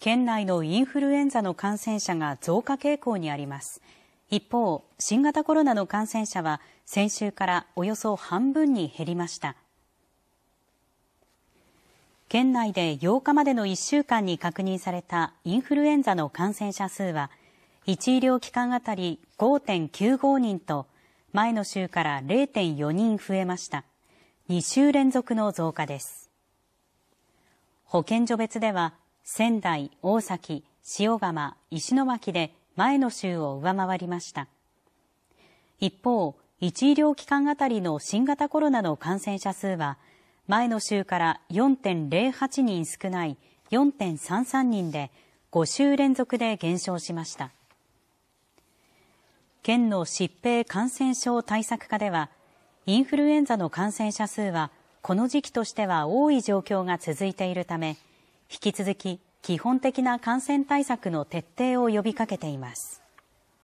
県内のインフルエンザの感染者が増加傾向にあります。一方、新型コロナの感染者は先週からおよそ半分に減りました。県内で8日までの1週間に確認されたインフルエンザの感染者数は、1医療機関あたり5.95人と、前の週から0.4人増えました。2週連続の増加です。保健所別では、仙台、大崎、塩釜、石巻で前の週を上回りました。一方、1医療機関あたりの新型コロナの感染者数は、前の週から4.08人少ない4.33人で、5週連続で減少しました。県の疾病感染症対策課では、インフルエンザの感染者数は、この時期としては多い状況が続いているため、引き続き基本的な感染対策の徹底を呼びかけています。